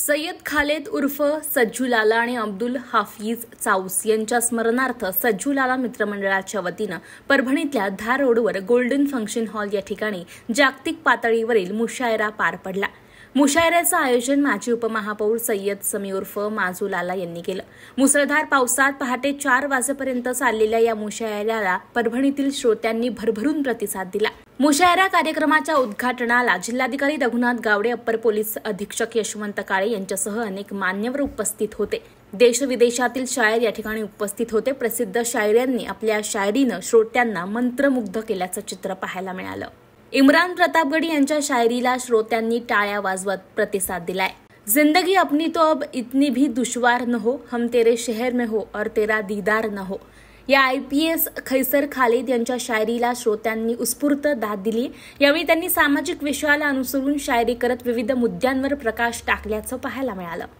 सय्यद खालेद उर्फ सज्जू लाला आणि अब्दुल हाफिज चाऊस यांच्या स्मरणार्थ सज्जू लाला मित्रमंडळाच्या वतीनं परभणीतल्या धार रोडवर गोल्डन फंक्शन हॉल या ठिकाणी जागतिक पातळीवरील मुशायरा पार पडला मुशायऱ्याचं आयोजन माजी उपमहापौर सय्यद समी उर्फ माजू लाला यांनी केलं मुसळधार पावसात पहाटे चार वाजेपर्यंत चाललेल्या या मुशायऱ्याला परभणीतील श्रोत्यांनी भरभरून प्रतिसाद दिला मुशायरा कार्यक्रमाच्या उद्घाटनाला जिल्हाधिकारी रघुनाथ गावडे अप्पर पोलीस अधीक्षक यशवंत काळे यांच्यासह अनेक मान्यवर उपस्थित होते देशविदेशातील शायर या ठिकाणी उपस्थित होते प्रसिद्ध शायऱ्यांनी आपल्या शायरीनं श्रोत्यांना मंत्रमुग्ध केल्याचं चित्र पाहायला मिळालं इम्रान प्रतापगडी यांच्या शायरीला श्रोत्यांनी टाळ्या वाजवत प्रतिसाद दिलाय जिंदगी अपनी तो अब इतनी भी दुश्वार न हो हम तेरे शहर में हो और तेरा दीदार न हो या I P S Qaiser Khalid यांच्या शायरीला श्रोत्यांनी उत्स्फूर्त दाद दिली यावेळी त्यांनी सामाजिक विषयाला अनुसरून शायरी करत विविध मुद्द्यांवर प्रकाश टाकल्याचं पाहायला मिळालं